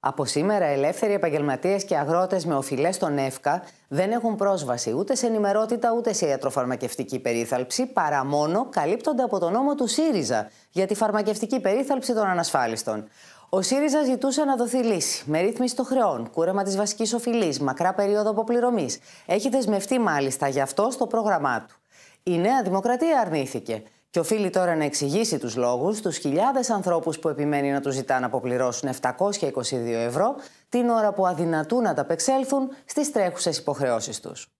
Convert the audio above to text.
Από σήμερα, ελεύθεροι επαγγελματίες και αγρότες με οφειλές στον ΕΦΚΑ δεν έχουν πρόσβαση ούτε σε ενημερότητα ούτε σε ιατροφαρμακευτική περίθαλψη, παρά μόνο καλύπτονται από τον νόμο του ΣΥΡΙΖΑ για τη φαρμακευτική περίθαλψη των ανασφάλιστων. Ο ΣΥΡΙΖΑ ζητούσε να δοθεί λύση με ρύθμιση των χρεών, κούρεμα της βασικής οφειλής, μακρά περίοδο αποπληρωμής. Έχει δεσμευτεί μάλιστα γι' αυτό στο πρόγραμμά του. Η Νέα Δημοκρατία αρνήθηκε και οφείλει τώρα να εξηγήσει τους λόγους τους χιλιάδες ανθρώπους που επιμένει να τους ζητά να αποπληρώσουν 722 ευρώ την ώρα που αδυνατούν να τα απεξέλθουν στις τρέχουσες υποχρεώσεις τους.